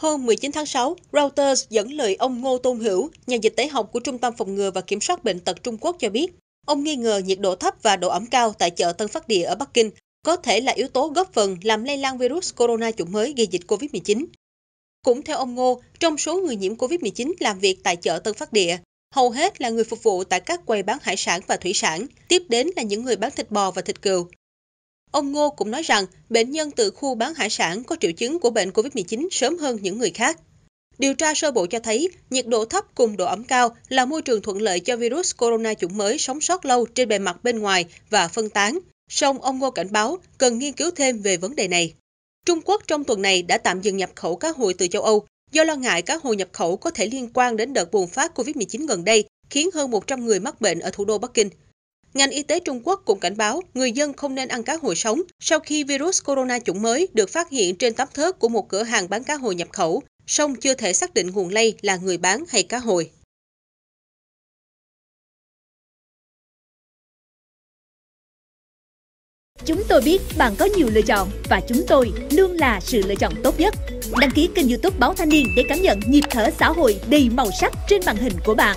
Hôm 19 tháng 6, Reuters dẫn lời ông Ngô Tôn Hữu, nhà dịch tễ học của Trung tâm Phòng ngừa và Kiểm soát Bệnh tật Trung Quốc cho biết, ông nghi ngờ nhiệt độ thấp và độ ẩm cao tại chợ Tân Phát Địa ở Bắc Kinh có thể là yếu tố góp phần làm lây lan virus corona chủng mới gây dịch COVID-19. Cũng theo ông Ngô, trong số người nhiễm COVID-19 làm việc tại chợ Tân Phát Địa, hầu hết là người phục vụ tại các quầy bán hải sản và thủy sản, tiếp đến là những người bán thịt bò và thịt cừu. Ông Ngô cũng nói rằng bệnh nhân từ khu bán hải sản có triệu chứng của bệnh COVID-19 sớm hơn những người khác. Điều tra sơ bộ cho thấy nhiệt độ thấp cùng độ ẩm cao là môi trường thuận lợi cho virus corona chủng mới sống sót lâu trên bề mặt bên ngoài và phân tán. Song ông Ngô cảnh báo cần nghiên cứu thêm về vấn đề này. Trung Quốc trong tuần này đã tạm dừng nhập khẩu cá hồi từ châu Âu do lo ngại cá hồi nhập khẩu có thể liên quan đến đợt bùng phát COVID-19 gần đây, khiến hơn 100 người mắc bệnh ở thủ đô Bắc Kinh. Ngành y tế Trung Quốc cũng cảnh báo người dân không nên ăn cá hồi sống sau khi virus corona chủng mới được phát hiện trên tấm thớt của một cửa hàng bán cá hồi nhập khẩu, song chưa thể xác định nguồn lây là người bán hay cá hồi. Chúng tôi biết bạn có nhiều lựa chọn và chúng tôi luôn là sự lựa chọn tốt nhất. Đăng ký kênh youtube Báo Thanh Niên để cảm nhận nhịp thở xã hội đầy màu sắc trên màn hình của bạn.